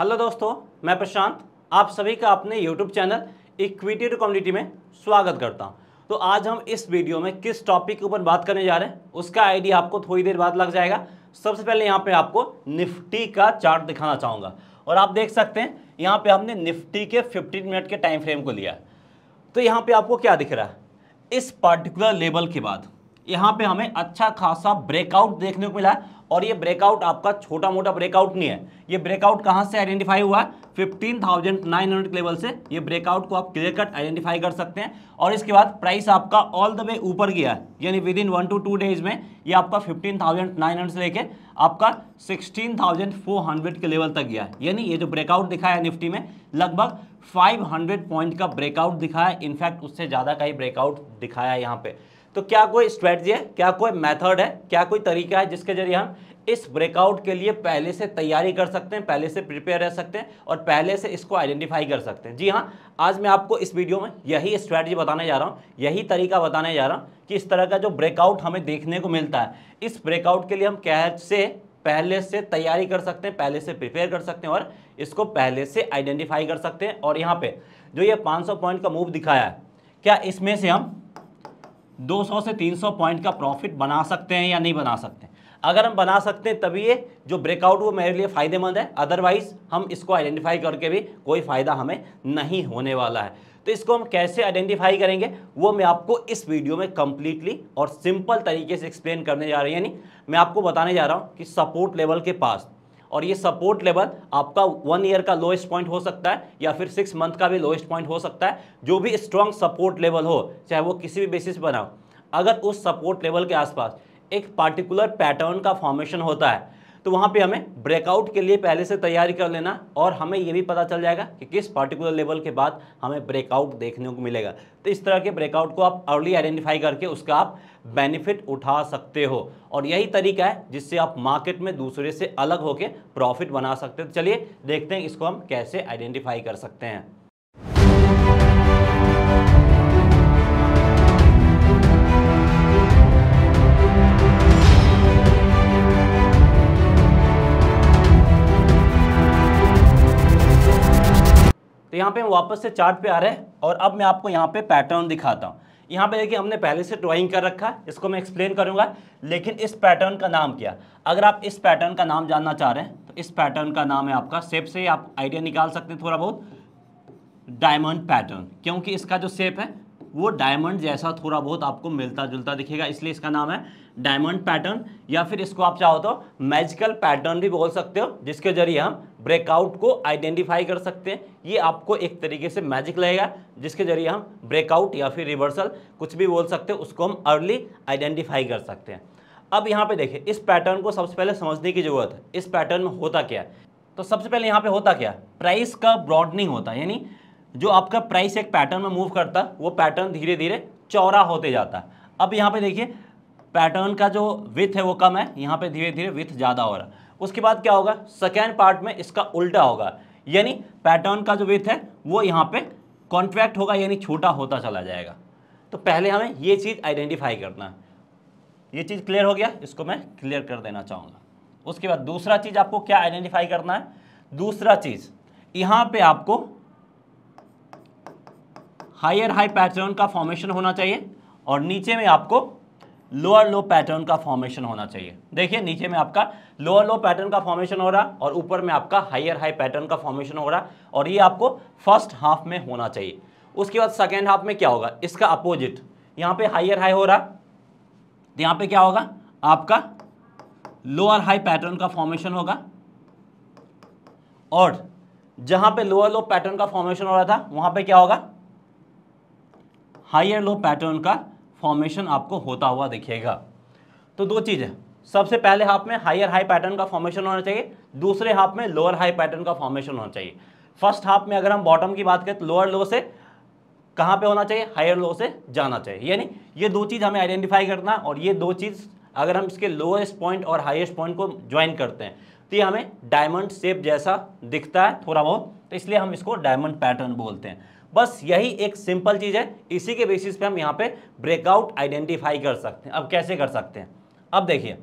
hello दोस्तों मैं प्रशांत आप सभी का अपने YouTube channel equity to community में स्वागत करता हूं तो आज हम इस वीडियो में किस टॉपिक के ऊपर बात करने जा रहे हैं उसका आईडिया आपको थोड़ी देर बाद लग जाएगा सबसे पहले यहाँ पे आपको निफ्टी का चार्ट दिखाना चाहूँगा और आप देख सकते हैं यहाँ पर हमने निफ्टी के फिफ्टीन मिनट के टाइम फ्रेम को लिया तो यहाँ पर आपको क्या दिख रहा है इस पार्टिकुलर लेवल के बाद यहाँ पे हमें अच्छा खासा ब्रेकआउट देखने को मिला है और ये ब्रेकआउट आपका छोटा मोटा ब्रेकआउट नहीं है ये ब्रेकआउट कहाँ से आइडेंटिफाई हुआ है 15,900 के लेवल से ये ब्रेकआउट को आप क्लियर कट आइडेंटिफाई कर सकते हैं और इसके बाद प्राइस आपका ऑल द वे ऊपर गया है यानी within one to two days में ये आपका 15,900 से लेके आपका 16,400 के लेवल तक गया यानी ये जो ब्रेकआउट दिखाया निफ्टी में लगभग 500 पॉइंट का ब्रेकआउट दिखाया इनफैक्ट उससे ज़्यादा का ही ब्रेकआउट दिखाया यहाँ पे तो क्या कोई स्ट्रेटजी है क्या कोई मेथड है क्या कोई तरीका है जिसके जरिए हम इस ब्रेकआउट के लिए पहले से तैयारी कर सकते हैं पहले से प्रिपेयर रह सकते हैं और पहले से इसको आइडेंटिफाई कर सकते हैं जी हाँ आज मैं आपको इस वीडियो में यही स्ट्रैटेजी बताने जा रहा हूँ यही तरीका बताने जा रहा हूँ कि इस तरह का जो ब्रेकआउट हमें देखने को मिलता है इस ब्रेकआउट के लिए हम कैसे पहले से तैयारी कर सकते हैं पहले से प्रिपेयर कर सकते हैं और इसको पहले से आइडेंटिफाई कर सकते हैं और यहाँ पे जो ये 500 पॉइंट का मूव दिखाया है क्या इसमें से हम 200 से 300 पॉइंट का प्रॉफिट बना सकते हैं या नहीं बना सकते अगर हम बना सकते हैं तभी ये जो ब्रेकआउट वो मेरे लिए फ़ायदेमंद है अदरवाइज हम इसको आइडेंटिफाई करके भी कोई फ़ायदा हमें नहीं होने वाला है तो इसको हम कैसे आइडेंटिफाई करेंगे वो मैं आपको इस वीडियो में कम्प्लीटली और सिंपल तरीके से एक्सप्लेन करने जा रही है यानी मैं आपको बताने जा रहा हूँ कि सपोर्ट लेवल के पास और ये सपोर्ट लेवल आपका वन ईयर का लोएस्ट पॉइंट हो सकता है या फिर सिक्स मंथ का भी लोएस्ट पॉइंट हो सकता है जो भी स्ट्रॉन्ग सपोर्ट लेवल हो चाहे वो किसी भी बेसिस पर हो अगर उस सपोर्ट लेवल के आसपास एक पार्टिकुलर पैटर्न का फॉर्मेशन होता है तो वहाँ पे हमें ब्रेकआउट के लिए पहले से तैयारी कर लेना और हमें ये भी पता चल जाएगा कि किस पार्टिकुलर लेवल के बाद हमें ब्रेकआउट देखने को मिलेगा तो इस तरह के ब्रेकआउट को आप अर्ली आइडेंटिफाई करके उसका आप बेनिफिट उठा सकते हो और यही तरीका है जिससे आप मार्केट में दूसरे से अलग होकर प्रॉफिट बना सकते हो चलिए देखते हैं इसको हम कैसे आइडेंटिफाई कर सकते हैं तो यहाँ पे हम वापस से चार्ट पे आ रहे हैं और अब मैं आपको यहाँ पे पैटर्न दिखाता हूँ यहाँ पे देखिए हमने पहले से ड्राइंग कर रखा है इसको मैं एक्सप्लेन करूँगा लेकिन इस पैटर्न का नाम क्या अगर आप इस पैटर्न का नाम जानना चाह रहे हैं तो इस पैटर्न का नाम है आपका सेप से आप आइडिया निकाल सकते हैं थोड़ा बहुत डायमंड पैटर्न क्योंकि इसका जो सेप है वो डायमंड जैसा थोड़ा बहुत आपको मिलता जुलता दिखेगा इसलिए इसका नाम है डायमंड पैटर्न या फिर इसको आप चाहो तो मैजिकल पैटर्न भी बोल सकते हो जिसके जरिए हम ब्रेकआउट को आइडेंटिफाई कर सकते हैं ये आपको एक तरीके से मैजिक लगेगा जिसके जरिए हम ब्रेकआउट या फिर रिवर्सल कुछ भी बोल सकते हैं उसको हम अर्ली आइडेंटिफाई कर सकते हैं अब यहाँ पे देखिए इस पैटर्न को सबसे पहले समझने की जरूरत है इस पैटर्न में होता क्या है तो सबसे पहले यहाँ पे होता क्या प्राइस का ब्रॉडनिंग होता है यानी जो आपका प्राइस एक पैटर्न में मूव करता वो पैटर्न धीरे धीरे चौरा होते जाता है अब यहाँ पे देखिए पैटर्न का जो विथ है वो कम है यहाँ पे धीरे धीरे विथ ज़्यादा हो रहा है उसके बाद क्या होगा सेकेंड पार्ट में इसका उल्टा होगा यानी पैटर्न का जो विथ है वो यहाँ पे कॉन्ट्रैक्ट होगा यानी छोटा होता चला जाएगा तो पहले हमें ये चीज़ आइडेंटिफाई करना है ये चीज़ क्लियर हो गया इसको मैं क्लियर कर देना चाहूँगा उसके बाद दूसरा चीज़ आपको क्या आइडेंटिफाई करना है दूसरा चीज़ यहाँ पर आपको हायर हाई पैटर्न का फॉर्मेशन होना चाहिए और नीचे में आपको लोअर लो पैटर्न का फॉर्मेशन होना चाहिए देखिए नीचे में आपका लोअर लो पैटर्न का फॉर्मेशन हो रहा और ऊपर में आपका हायर हाई पैटर्न का फॉर्मेशन हो रहा और ये आपको फर्स्ट हाफ में होना चाहिए उसके बाद सेकेंड हाफ में क्या होगा इसका अपोजिट यहाँ पे हायर हाई हो रहा तो यहाँ पे क्या होगा आपका लोअर हाई पैटर्न का फॉर्मेशन होगा और जहाँ पे लोअर लो पैटर्न का फॉर्मेशन हो रहा था वहाँ पे क्या होगा एंड लो पैटर्न का फॉर्मेशन आपको होता हुआ दिखेगा तो दो चीज़ें सबसे पहले हाफ में हायर हाई पैटर्न का फॉर्मेशन होना चाहिए दूसरे हाफ में लोअर हाई पैटर्न का फॉर्मेशन होना चाहिए फर्स्ट हाफ में अगर हम बॉटम की बात करें तो लोअर लो से कहाँ पे होना चाहिए हायर लो से जाना चाहिए यानी ये दो चीज़ हमें आइडेंटिफाई करना और ये दो चीज़ अगर हम इसके लोएस्ट पॉइंट और हाईएस्ट पॉइंट को ज्वाइन करते हैं तो ये हमें डायमंड शेप जैसा दिखता है थोड़ा बहुत तो इसलिए हम इसको डायमंड पैटर्न बोलते हैं बस यही एक सिंपल चीज़ है इसी के बेसिस पे हम यहाँ पे ब्रेकआउट आइडेंटिफाई कर सकते हैं अब कैसे कर सकते हैं अब देखिए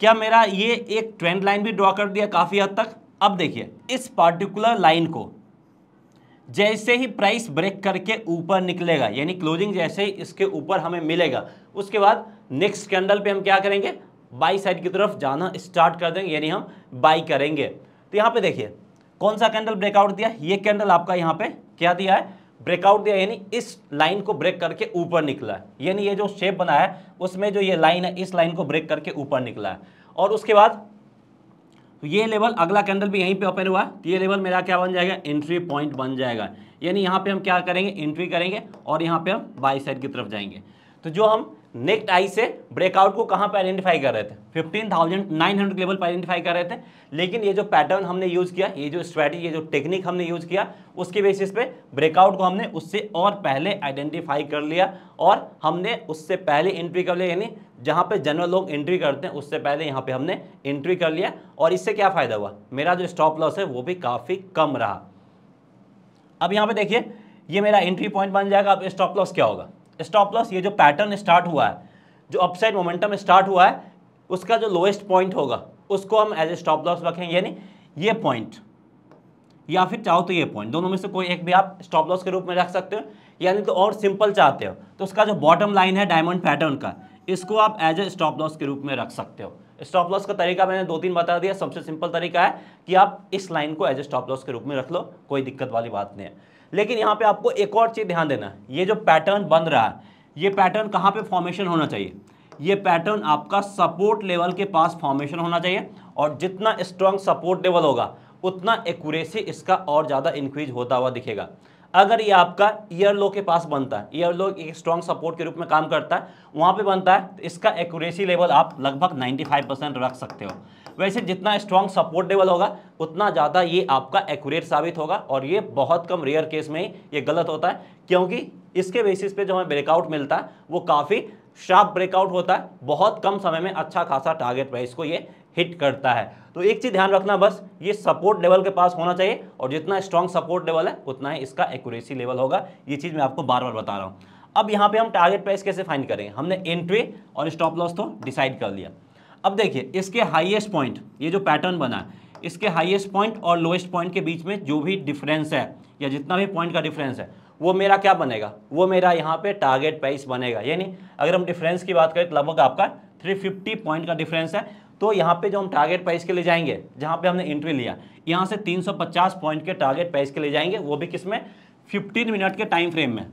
क्या मेरा ये एक ट्रेंड लाइन भी ड्रॉ कर दिया काफ़ी हद तक अब देखिए इस पार्टिकुलर लाइन को जैसे ही प्राइस ब्रेक करके ऊपर निकलेगा यानी क्लोजिंग जैसे ही इसके ऊपर हमें मिलेगा उसके बाद नेक्स्ट कैंडल पे हम क्या करेंगे बाई साइड की तरफ जाना स्टार्ट कर देंगे यानी हम बाई करेंगे तो यहाँ पे देखिए कौन सा कैंडल ब्रेकआउट दिया ये कैंडल आपका यहाँ पे क्या दिया है ब्रेकआउट दिया यानी इस लाइन को ब्रेक करके ऊपर निकला यानी ये जो शेप बना है उसमें जो ये लाइन है इस लाइन को ब्रेक करके ऊपर निकला और उसके बाद तो ये लेवल अगला कैंडल भी यहीं पे ओपन हुआ तो ये लेवल मेरा क्या बन जाएगा एंट्री पॉइंट बन जाएगा यानी यहाँ पे हम क्या करेंगे एंट्री करेंगे और यहाँ पे हम बाई साइड की तरफ जाएंगे तो जो हम नेक्स्ट आई से ब्रेकआउट को कहाँ पर आइडेंटिफाई कर रहे थे fifteen thousand nine hundred level पर आइडेंटिफाई कर रहे थे लेकिन ये जो पैटर्न हमने यूज़ किया ये जो स्ट्रैटेजी ये जो टेक्निक हमने यूज़ किया उसके बेसिस पे ब्रेकआउट को हमने उससे और पहले आइडेंटिफाई कर लिया और हमने उससे पहले एंट्री कर लिया यानी जहाँ पे जनरल लोग एंट्री करते हैं उससे पहले यहाँ पे हमने एंट्री कर लिया और इससे क्या फ़ायदा हुआ मेरा जो स्टॉप लॉस है वो भी काफ़ी कम रहा अब यहाँ पे देखिए ये मेरा एंट्री पॉइंट बन जाएगा अब स्टॉप लॉस क्या होगा स्टॉप लॉस ये जो पैटर्न स्टार्ट हुआ है जो अपसाइड मोमेंटम स्टार्ट हुआ है उसका जो लोएस्ट पॉइंट होगा उसको हम एज ए स्टॉप लॉस रखेंगे यानी ये पॉइंट या फिर चाहो तो ये पॉइंट दोनों में से कोई एक भी आप स्टॉप लॉस के रूप में रख सकते हो यानी तो और सिंपल चाहते हो तो उसका जो बॉटम लाइन है डायमंड पैटर्न का इसको आप एज ए स्टॉप लॉस के रूप में रख सकते हो स्टॉप लॉस का तरीका मैंने दो तीन बता दिया सबसे सिंपल तरीका है कि आप इस लाइन को एज ए स्टॉप लॉस के रूप में रख लो कोई दिक्कत वाली बात नहीं है लेकिन यहाँ पे आपको एक और चीज़ ध्यान देना है ये जो पैटर्न बन रहा है ये पैटर्न कहाँ पे फॉर्मेशन होना चाहिए ये पैटर्न आपका सपोर्ट लेवल के पास फॉर्मेशन होना चाहिए और जितना स्ट्रांग सपोर्ट लेवल होगा उतना एक्यूरेसी इसका और ज़्यादा इंक्रीज होता हुआ दिखेगा अगर ये आपका ईयर लो के पास बनता है ईयर लो एक स्ट्रॉन्ग सपोर्ट के रूप में काम करता है वहाँ पे बनता है तो इसका एक्यूरेसी लेवल आप लगभग 95 परसेंट रख सकते हो वैसे जितना स्ट्रॉन्ग सपोर्ट लेवल होगा उतना ज़्यादा ये आपका एक्यूरेट साबित होगा और ये बहुत कम रेयर केस में ये गलत होता है क्योंकि इसके बेसिस पे जो हमें ब्रेकआउट मिलता है वो काफ़ी शार्प ब्रेकआउट होता है बहुत कम समय में अच्छा खासा टारगेट प्राइस को ये हिट करता है तो एक चीज़ ध्यान रखना बस ये सपोर्ट लेवल के पास होना चाहिए और जितना स्ट्रॉन्ग सपोर्ट लेवल है उतना ही इसका एक्यूरेसी लेवल होगा ये चीज़ मैं आपको बार बार बता रहा हूँ अब यहाँ पे हम टारगेट प्राइस कैसे फाइन करेंगे हमने एंट्री और स्टॉप लॉस तो डिसाइड कर लिया अब देखिए इसके हाईएस्ट पॉइंट ये जो पैटर्न बना है इसके हाईएस्ट पॉइंट और लोएस्ट पॉइंट के बीच में जो भी डिफरेंस है या जितना भी पॉइंट का डिफरेंस है वो मेरा क्या बनेगा वो मेरा यहाँ पे टारगेट प्राइस बनेगा यानी अगर हम डिफरेंस की बात करें तो लगभग आपका थ्री पॉइंट का डिफरेंस है तो यहाँ पे जो हम टारगेट प्राइस के लिए जाएंगे जहाँ पे हमने एंट्री लिया यहाँ से 350 पॉइंट के टारगेट प्राइस के लिए जाएंगे वो भी किस में 15 मिनट के टाइम फ्रेम में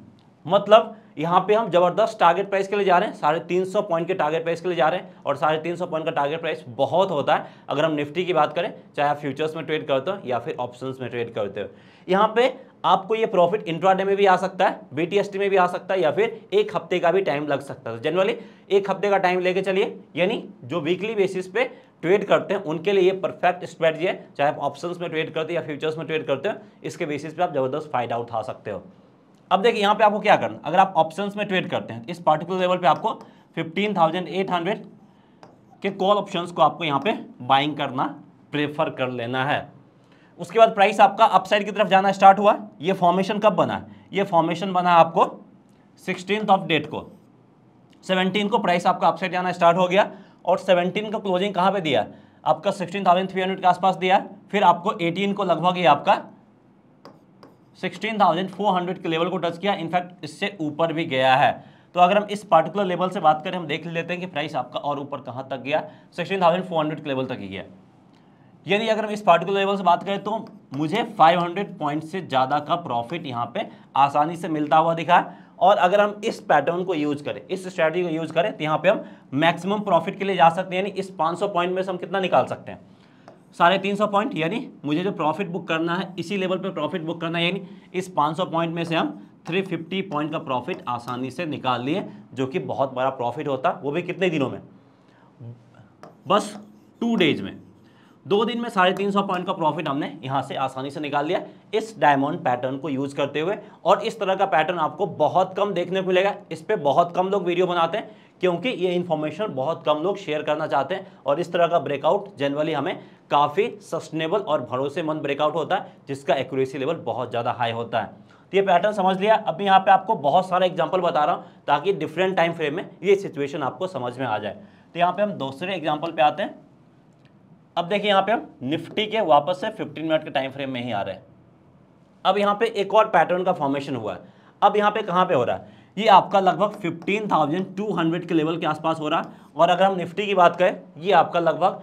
मतलब यहाँ पे हम जबरदस्त टारगेट प्राइस के लिए जा रहे हैं साढ़े तीन सौ पॉइंट के टारगेट प्राइस के लिए जा रहे हैं और साढ़े तीन सौ पॉइंट का टारगेट प्राइस बहुत होता है अगर हम निफ्टी की बात करें चाहे आप फ्यूचर्स में ट्रेड करते हो या फिर ऑप्शन में ट्रेड करते हो यहाँ पे आपको ये प्रॉफिट इंट्राडे में भी आ सकता है बीटीएसटी में भी आ सकता है या फिर एक हफ्ते का भी टाइम लग सकता है जनरली तो एक हफ्ते का टाइम लेके चलिए यानी जो वीकली बेसिस पे ट्रेड करते हैं उनके लिए ये परफेक्ट स्ट्रेटजी है चाहे आप ऑप्शंस में ट्रेड करते हो या फ्यूचर्स में ट्रेड करते हो इसके बेसिस पे आप जबरदस्त फायदा उठा सकते हो अब देखिए यहाँ पे आपको क्या करना अगर आप ऑप्शंस में ट्रेड करते हैं तो इस पार्टिकुलर लेवल पे आपको 15,800 के कॉल ऑप्शंस को आपको यहाँ पे बाइंग करना प्रेफर कर लेना है उसके बाद प्राइस आपका अपसाइड की तरफ जाना स्टार्ट हुआ ये फॉर्मेशन कब बना ये फॉर्मेशन बना आपको सिक्सटीन ऑफ डेट को सेवनटीन को प्राइस आपका अपसाइड जाना स्टार्ट हो गया और सेवनटीन का क्लोजिंग कहाँ पर दिया आपका सिक्सटीन थाउजेंड थ्री हंड्रेड के आसपास दिया फिर आपको एटीन को लगभग ये आपका 16,400 के लेवल को टच किया इनफैक्ट इससे ऊपर भी गया है तो अगर हम इस पार्टिकुलर लेवल से बात करें हम देख लेते हैं कि प्राइस आपका और ऊपर कहाँ तक गया 16,400 के लेवल तक ही गया यदि अगर हम इस पार्टिकुलर लेवल से बात करें तो मुझे 500 पॉइंट से ज़्यादा का प्रॉफिट यहाँ पे आसानी से मिलता हुआ दिखा और अगर हम इस पैटर्न को यूज करें इस स्ट्रैटी को यूज करें तो यहाँ पर हम मैक्सिमम प्रॉफिट के लिए जा सकते हैं यानी इस पाँच पॉइंट में से हम कितना निकाल सकते हैं साढ़े तीन सौ पॉइंट यानी मुझे जो प्रॉफिट बुक करना है इसी लेवल पे प्रॉफिट बुक करना है यानी इस पाँच सौ पॉइंट में से हम थ्री फिफ्टी पॉइंट का प्रॉफिट आसानी से निकाल लिए जो कि बहुत बड़ा प्रॉफिट होता वो भी कितने दिनों में बस टू डेज में दो दिन में साढ़े तीन सौ पॉइंट का प्रॉफिट हमने यहाँ से आसानी से निकाल लिया इस डायमंड पैटर्न को यूज करते हुए और इस तरह का पैटर्न आपको बहुत कम देखने को मिलेगा इस पर बहुत कम लोग वीडियो बनाते हैं क्योंकि ये इन्फॉर्मेशन बहुत कम लोग शेयर करना चाहते हैं और इस तरह का ब्रेकआउट जनरली हमें काफ़ी सस्टेनेबल और भरोसेमंद ब्रेकआउट होता है जिसका एक्यूरेसी लेवल बहुत ज़्यादा हाई होता है तो ये पैटर्न समझ लिया अभी यहाँ पे आपको बहुत सारा एग्जांपल बता रहा हूँ ताकि डिफरेंट टाइम फ्रेम में ये सिचुएशन आपको समझ में आ जाए तो यहाँ पर हम दूसरे एग्जाम्पल पर आते हैं अब देखिए यहाँ पे हम निफ्टी के वापस से 15 मिनट के टाइम फ्रेम में ही आ रहे हैं अब यहाँ पे एक और पैटर्न का फॉर्मेशन हुआ है अब यहाँ पे कहाँ पे हो रहा है ये आपका लगभग 15,200 के लेवल के आसपास हो रहा है और अगर हम निफ्टी की बात करें ये आपका लगभग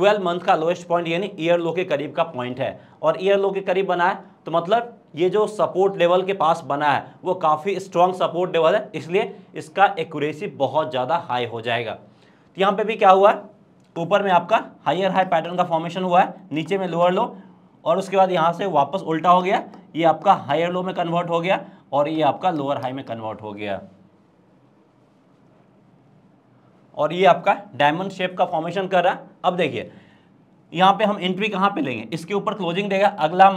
12 मंथ का लोएस्ट पॉइंट यानी ईयर लो के करीब का पॉइंट है और ईयर लो के करीब बना है तो मतलब ये जो सपोर्ट लेवल के पास बना है वो काफ़ी स्ट्रॉन्ग सपोर्ट लेवल है इसलिए इसका एक्यूरेसी बहुत ज़्यादा हाई हो जाएगा तो यहाँ पे भी क्या हुआ है तो ऊपर में आपका हायर हाई पैटर्न का फॉर्मेशन हुआ है नीचे में लोअर लो और उसके बाद यहाँ से वापस उल्टा हो गया ये आपका हायर लो में कन्वर्ट हो गया और ये आपका लोअर हाई में कन्वर्ट हो गया और ये आपका डायमंड शेप का फॉर्मेशन कर रहा है अब देखिए यहाँ पे हम एंट्री कहाँ पे लेंगे इसके ऊपर क्लोजिंग देगा अगला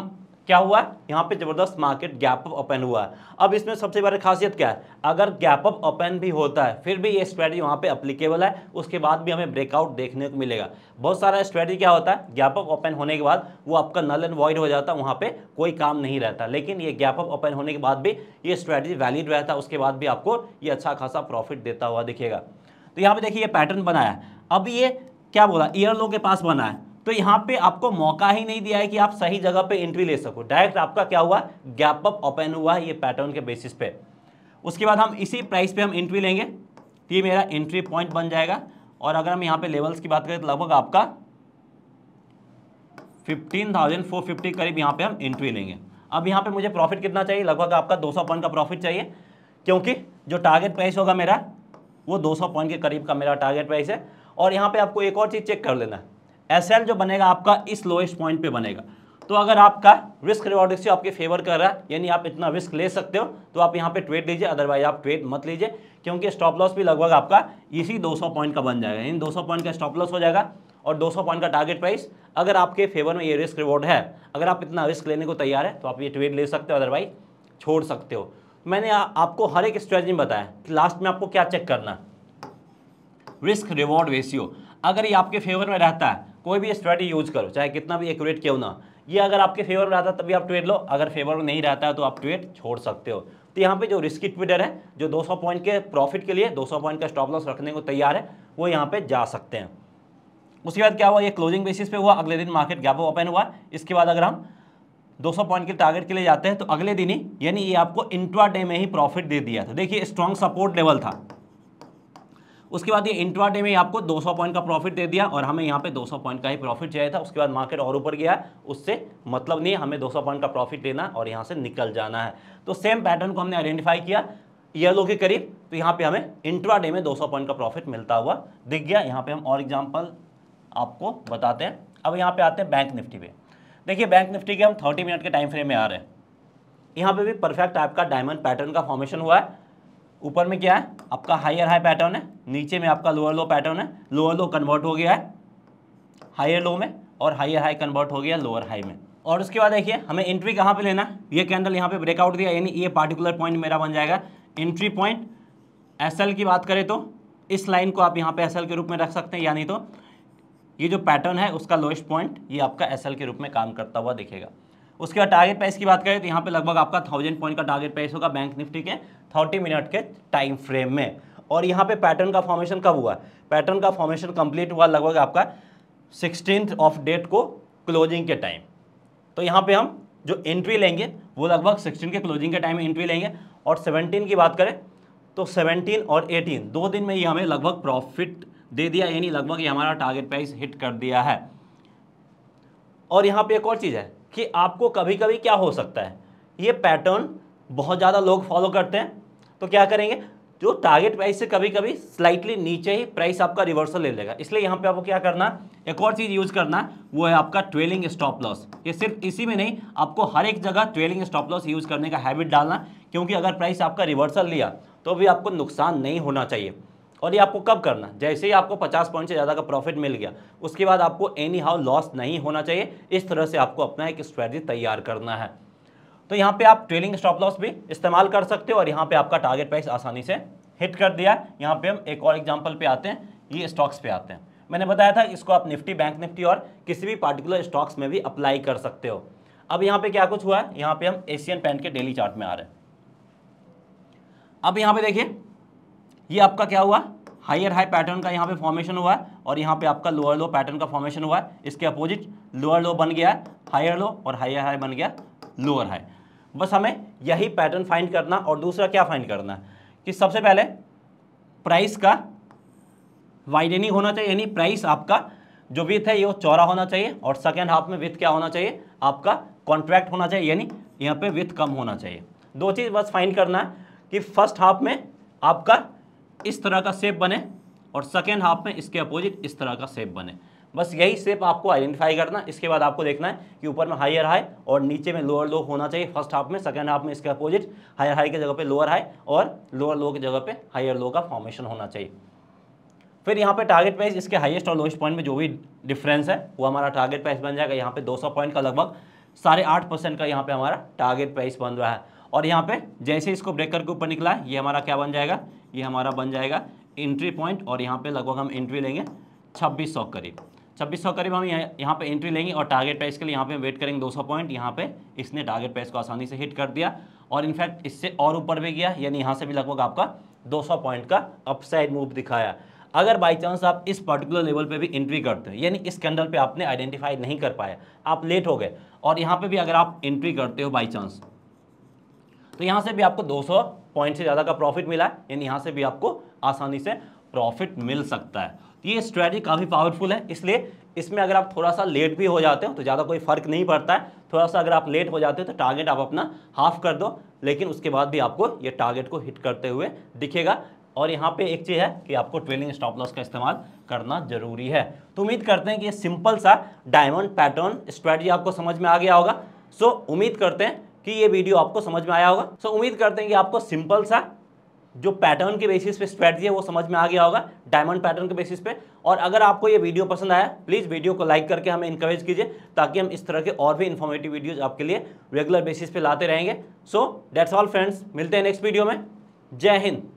क्या हुआ यहाँ पे जबरदस्त मार्केट गैप अप ओपन हुआ है अब इसमें सबसे बड़ी खासियत क्या है अगर गैप अप ओपन भी होता है फिर भी ये स्ट्रेटी वहाँ पे अप्लीकेबल है उसके बाद भी हमें ब्रेकआउट देखने को मिलेगा बहुत सारा स्ट्रेटी क्या होता है गैप अप ओपन होने के बाद वो आपका नल एंड वॉइड हो जाता है वहाँ पर कोई काम नहीं रहता लेकिन ये गैप अप ओपन होने के बाद भी ये स्ट्रैटी वैलिड रहता है उसके बाद भी आपको ये अच्छा खासा प्रॉफिट देता हुआ दिखेगा तो यहाँ पर देखिए ये पैटर्न बनाया अब ये क्या बोला ईयर लो के पास बना है तो यहाँ पे आपको मौका ही नहीं दिया है कि आप सही जगह पे एंट्री ले सको डायरेक्ट आपका क्या हुआ गैप अप ओपन हुआ है ये पैटर्न के बेसिस पे उसके बाद हम इसी प्राइस पे हम एंट्री लेंगे तो ये मेरा एंट्री पॉइंट बन जाएगा और अगर हम यहाँ पे लेवल्स की बात करें तो लगभग आपका 15,450 करीब यहाँ पे हम एंट्री लेंगे अब यहाँ पे मुझे प्रॉफिट कितना चाहिए लगभग आपका सौ पॉइंट का प्रॉफिट चाहिए क्योंकि जो टारगेट प्राइस होगा मेरा वो 200 पॉइंट के करीब का मेरा टारगेट प्राइस है और यहाँ पे आपको एक और चीज़ चेक कर लेना है एस जो बनेगा आपका इस लोएस्ट पॉइंट पे बनेगा तो अगर आपका रिस्क रिवॉर्ड रेशियो आपके फेवर कर रहा है यानी आप इतना रिस्क ले सकते हो तो आप यहाँ पे ट्रेड लीजिए अदरवाइज आप ट्रेड मत लीजिए क्योंकि स्टॉप लॉस भी लगभग आपका इसी 200 पॉइंट का बन जाएगा यानी 200 पॉइंट का स्टॉप लॉस हो जाएगा और 200 पॉइंट का टारगेट प्राइस अगर आपके फेवर में ये रिस्क रिवॉर्ड है अगर आप इतना रिस्क लेने को तैयार है तो आप ये ट्रेड ले सकते हो अदरवाइज छोड़ सकते हो मैंने आ, आपको हर एक स्ट्रेटजी बताया कि लास्ट में आपको क्या चेक करना रिस्क रिवॉर्ड रेशियो अगर ये आपके फेवर में रहता है कोई भी स्ट्रेटी यूज करो चाहे कितना भी एक्यूरेट क्यों ना ये अगर आपके फेवर में रहता है तभी आप ट्रेड लो अगर फेवर में नहीं रहता है तो आप ट्रेड छोड़ सकते हो तो यहाँ पे जो रिस्की ट्रेडर है जो 200 पॉइंट के प्रॉफिट के लिए 200 पॉइंट का स्टॉप लॉस रखने को तैयार है वो यहाँ पे जा सकते हैं उसके बाद क्या हुआ ये क्लोजिंग बेसिस पे हुआ अगले दिन मार्केट गैप ओपन हुआ इसके बाद अगर हम 200 पॉइंट के टारगेट के लिए जाते हैं तो अगले दिन ही यानी ये आपको इंट्रा डे में ही प्रॉफिट दे दिया था देखिए स्ट्रॉन्ग सपोर्ट लेवल था उसके बाद ये इंट्राडे में आपको 200 पॉइंट का प्रॉफिट दे दिया और हमें यहाँ पे 200 पॉइंट का ही प्रॉफिट चाहिए था उसके बाद मार्केट और ऊपर गया उससे मतलब नहीं हमें 200 पॉइंट का प्रॉफिट लेना और यहाँ से निकल जाना है तो सेम पैटर्न को हमने आइडेंटिफाई किया येलो के करीब तो यहाँ पे हमें इंट्रा में दो पॉइंट का प्रॉफिट मिलता हुआ दिख गया यहाँ पे हम और एग्जाम्पल आपको बताते हैं अब यहाँ पे आते हैं बैंक निफ्टी पे देखिए बैंक निफ्टी के हम थर्टी मिनट के टाइम फ्रेम में आ रहे हैं यहाँ पे भी परफेक्ट टाइप का डायमंड पैटर्न का फॉर्मेशन हुआ है ऊपर में क्या है आपका हाइयर हाई पैटर्न है नीचे में आपका लोअर लो पैटर्न है लोअर लो कन्वर्ट हो गया है हाइयर लो में और हाइयर हाई कन्वर्ट हो गया लोअर हाई में और उसके बाद देखिए हमें एंट्री कहाँ पे लेना है ये कैंडल यहाँ पे ब्रेकआउट दिया यानी ये पार्टिकुलर पॉइंट मेरा बन जाएगा एंट्री पॉइंट एसएल की बात करें तो इस लाइन को आप यहाँ पे एसएल के रूप में रख सकते हैं यानी तो ये जो पैटर्न है उसका लोएस्ट पॉइंट ये आपका एसएल के रूप में काम करता हुआ दिखेगा उसके बाद टारगेट प्राइस की बात करें तो यहाँ पे लगभग आपका थाउजेंड पॉइंट का टारगेट प्राइस होगा बैंक निफ्टी के थर्टी मिनट के टाइम फ्रेम में और यहाँ पे पैटर्न का फॉर्मेशन कब हुआ पैटर्न का फॉर्मेशन कंप्लीट हुआ लगभग आपका सिक्सटीन ऑफ डेट को क्लोजिंग के टाइम तो यहाँ पर हम जो एंट्री लेंगे वो लगभग सिक्सटीन के क्लोजिंग के टाइम एंट्री लेंगे और सेवनटीन की बात करें तो सेवनटीन और एटीन दो दिन में ये हमें लगभग प्रॉफिट दे दिया यानी लगभग ये हमारा टारगेट प्राइस हिट कर दिया है और यहाँ पे एक और चीज़ है कि आपको कभी कभी क्या हो सकता है ये पैटर्न बहुत ज़्यादा लोग फॉलो करते हैं तो क्या करेंगे जो टारगेट प्राइस से कभी कभी स्लाइटली नीचे ही प्राइस आपका रिवर्सल ले लेगा इसलिए यहाँ पे आपको क्या करना एक और चीज़ यूज़ करना वो है आपका ट्वेलिंग स्टॉप लॉस ये सिर्फ इसी में नहीं आपको हर एक जगह ट्वेलिंग स्टॉप लॉस यूज़ करने का हैबिट डालना क्योंकि अगर प्राइस आपका रिवर्सल लिया तो भी आपको नुकसान नहीं होना चाहिए और ये आपको कब करना जैसे ही आपको 50 पॉइंट से ज़्यादा का प्रॉफिट मिल गया उसके बाद आपको एनी हाउ लॉस नहीं होना चाहिए इस तरह से आपको अपना एक स्ट्रैटी तैयार करना है तो यहाँ पे आप ट्रेलिंग स्टॉप लॉस भी इस्तेमाल कर सकते हो और यहाँ पे आपका टारगेट प्राइस आसानी से हिट कर दिया है यहाँ पर हम एक और एग्जाम्पल पे आते हैं ये स्टॉक्स पे आते हैं मैंने बताया था इसको आप निफ्टी बैंक निफ्टी और किसी भी पार्टिकुलर स्टॉक्स में भी अप्लाई कर सकते हो अब यहाँ पे क्या कुछ हुआ है यहाँ पे हम एशियन पेंट के डेली चार्ट में आ रहे हैं अब यहाँ पे देखिए ये आपका क्या हुआ हायर हाई पैटर्न का यहाँ पे फॉर्मेशन हुआ है और यहाँ पे आपका लोअर लो पैटर्न का फॉर्मेशन हुआ है इसके अपोजिट लोअर लो बन गया है हायर लो और हायर हाई बन गया लोअर हाई बस हमें यही पैटर्न फाइंड करना और दूसरा क्या फाइंड करना है कि सबसे पहले प्राइस का वाइडनिंग होना चाहिए यानी प्राइस आपका जो विथ है ये चौरा होना चाहिए और सेकेंड हाफ में विथ क्या होना चाहिए आपका कॉन्ट्रैक्ट होना चाहिए यानी यहाँ पे विथ कम होना चाहिए दो चीज़ बस फाइंड करना है कि फर्स्ट हाफ में आपका इस तरह का सेप बने और सेकेंड हाफ में इसके अपोजिट इस तरह का सेप बने बस यही सेप आपको आइडेंटिफाई करना इसके बाद आपको देखना है कि ऊपर में हायर हाई और नीचे में लोअर लो होना चाहिए फर्स्ट हाफ में सेकेंड हाफ में इसके अपोजिट हायर हाई की जगह पे लोअर हाई और लोअर लो की जगह पे हायर लो का फॉर्मेशन होना चाहिए फिर यहाँ पे टारगेट प्राइस इसके हाइएस्ट और लोएस्ट पॉइंट में जो भी डिफरेंस है वो हमारा टारगेट प्राइस बन जाएगा यहाँ पे दो पॉइंट का लगभग साढ़े आठ परसेंट का यहाँ पे हमारा टारगेट प्राइस बन रहा है और यहाँ पे जैसे इसको ब्रेक करके ऊपर निकला है ये हमारा क्या बन जाएगा ये हमारा बन जाएगा एंट्री पॉइंट और यहाँ पे लगभग हम एंट्री लेंगे छब्बीस सौ करीब छब्बीस सौ करीब हम यहाँ यहाँ पे एंट्री लेंगे और टारगेट प्राइस के लिए यहाँ पे वेट करेंगे 200 पॉइंट यहाँ पे इसने टारगेट प्राइस को आसानी से हिट कर दिया और इनफैक्ट इससे और ऊपर भी गया यानी यहाँ से भी लगभग आपका 200 पॉइंट का अपसाइड मूव दिखाया अगर बाई चांस आप इस पर्टिकुलर लेवल पे भी एंट्री करते हैं यानी इस कैंडल पे आपने आइडेंटिफाई नहीं कर पाया आप लेट हो गए और यहाँ पे भी अगर आप एंट्री करते हो बाई चांस तो यहाँ से भी आपको 200 पॉइंट से ज़्यादा का प्रॉफिट मिला है यानी यहाँ से भी आपको आसानी से प्रॉफिट मिल सकता है तो ये स्ट्रेटजी काफ़ी पावरफुल है इसलिए इसमें अगर आप थोड़ा सा लेट भी हो जाते हो तो ज़्यादा कोई फर्क नहीं पड़ता है थोड़ा सा अगर आप लेट हो जाते हो तो टारगेट आप अपना हाफ कर दो लेकिन उसके बाद भी आपको ये टारगेट को हिट करते हुए दिखेगा और यहाँ पे एक चीज़ है कि आपको ट्रेलिंग स्टॉप लॉस का इस्तेमाल करना जरूरी है तो उम्मीद करते हैं कि ये सिंपल सा डायमंड पैटर्न स्ट्रैटेजी आपको समझ में आ गया होगा सो उम्मीद करते हैं कि ये वीडियो आपको समझ में आया होगा सो उम्मीद करते हैं कि आपको सिंपल सा जो पैटर्न के बेसिस पे स्ट्रैटेजी है वो समझ में आ गया होगा डायमंड पैटर्न के बेसिस पे और अगर आपको ये वीडियो पसंद आया प्लीज़ वीडियो को लाइक करके हमें इंकरेज कीजिए ताकि हम इस तरह के और भी इन्फॉर्मेटिव वीडियोज आपके लिए रेगुलर बेसिस पे लाते रहेंगे सो डेट्स ऑल फ्रेंड्स मिलते हैं नेक्स्ट वीडियो में जय हिंद